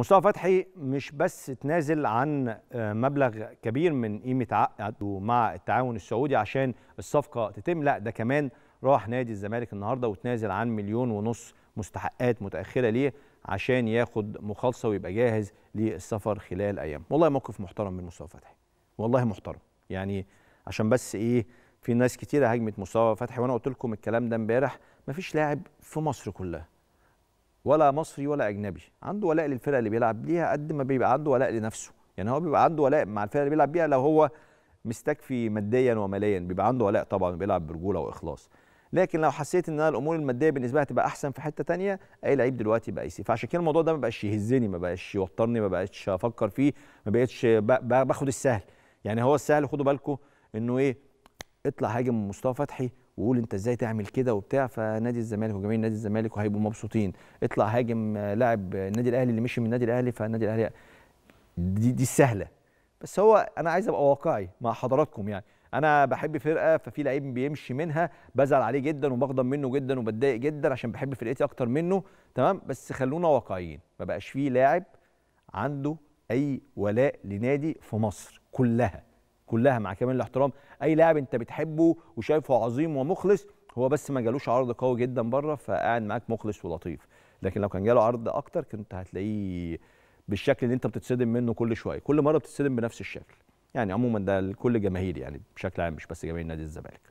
مصطفى فتحي مش بس تنازل عن آه، مبلغ كبير من قيمه عقده مع التعاون السعودي عشان الصفقه تتم لا ده كمان راح نادي الزمالك النهارده وتنازل عن مليون ونص مستحقات متاخره ليه عشان ياخد مخالصه ويبقى جاهز للسفر خلال ايام والله موقف محترم من مصطفى فتحي والله محترم يعني عشان بس ايه في ناس كتيره هاجمت مصطفى فتحي وانا قلت لكم الكلام ده امبارح مفيش لاعب في مصر كلها ولا مصري ولا اجنبي عنده ولاء للفرقه اللي بيلعب ليها قد ما بيبقى عنده ولاء لنفسه يعني هو بيبقى عنده ولاء مع الفرقه اللي بيلعب بيها لو هو مستكفي ماديا وماليا بيبقى عنده ولاء طبعا بيلعب برجوله واخلاص لكن لو حسيت ان انا الامور الماديه بالنسبه لي هتبقى احسن في حته تانية اي لعيب دلوقتي بقى يسيب فعشان كده الموضوع ده ما بقاش يهزني ما بقاش يوترني ما بقاش افكر فيه ما بقتش باخد السهل يعني هو السهل خدوا بالكم انه ايه اطلع هاجم مصطفى فتحي وقول انت ازاي تعمل كده وبتاع فنادي الزمالك وجماهير نادي الزمالك وهيبقوا مبسوطين اطلع هاجم آه، لاعب النادي الاهلي اللي مشي من النادي الاهلي فالنادي الاهلي دي دي السهله بس هو انا عايز ابقى واقعي مع حضراتكم يعني انا بحب فرقه ففي لعيب بيمشي منها بزعل عليه جدا وبغضب منه جدا وبتضايق جدا عشان بحب فرقتي اكتر منه تمام بس خلونا واقعيين ما بقاش فيه لاعب عنده اي ولاء لنادي في مصر كلها كلها مع كامل الاحترام اي لاعب انت بتحبه وشايفه عظيم ومخلص هو بس ما جالوش عرض قوي جدا بره فقاعد معاك مخلص ولطيف لكن لو كان جاله عرض اكتر كنت هتلاقيه بالشكل اللي انت بتتصدم منه كل شويه كل مره بتتصدم بنفس الشكل يعني عموما ده لكل جماهير يعني بشكل عام مش بس جماهير نادي الزمالك